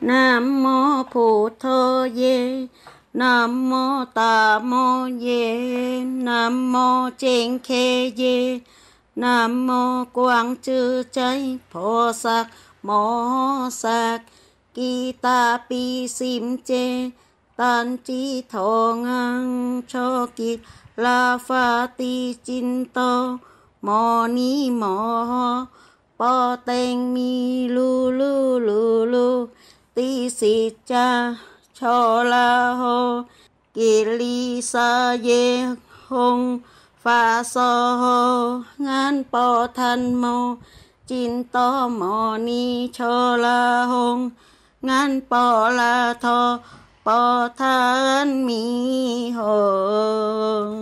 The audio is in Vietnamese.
Nam mô Phù Thơ Di Nam mô Tà mô Di Nam mô Trên Khê Di Nam mô Quang Chư chay Phổ Sạc Mô Sạc Kỳ Ta Pi Sim Chê Tan Chi Thọ Ngang Cho Kịp La Pha Ti Chin Tô Mô Ni Mô Bò Tèng Mi Lu Lu Lu Lu ติสิจาชลาโหกิลิสาเยหงฟาโซโหงานปอทันโมจินตอมอนีชลาหง งานปอลาทอปอทันมีหง